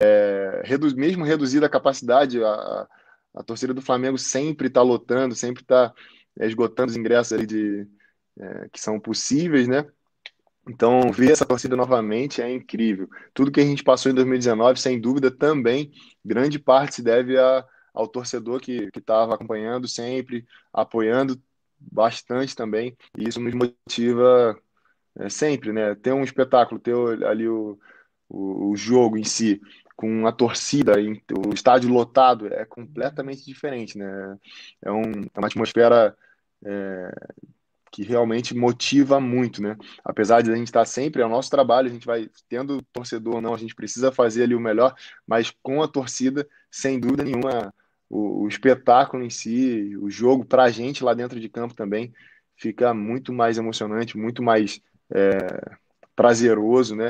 é, redu mesmo reduzida a capacidade, a, a, torcida do Flamengo sempre está lotando, sempre está é, esgotando os ingressos ali de, é, que são possíveis, né? Então, ver essa torcida novamente é incrível. Tudo que a gente passou em 2019, sem dúvida, também, grande parte se deve a, ao torcedor que estava acompanhando sempre, apoiando bastante também, e isso nos motiva é, sempre, né? Ter um espetáculo, ter ali o, o, o jogo em si, com a torcida, o estádio lotado, é completamente diferente, né? É, um, é uma atmosfera é, que realmente motiva muito, né? Apesar de a gente estar tá sempre, é o nosso trabalho, a gente vai tendo torcedor ou não, a gente precisa fazer ali o melhor, mas com a torcida, sem dúvida nenhuma, o, o espetáculo em si, o jogo para a gente lá dentro de campo também fica muito mais emocionante, muito mais é, prazeroso, né?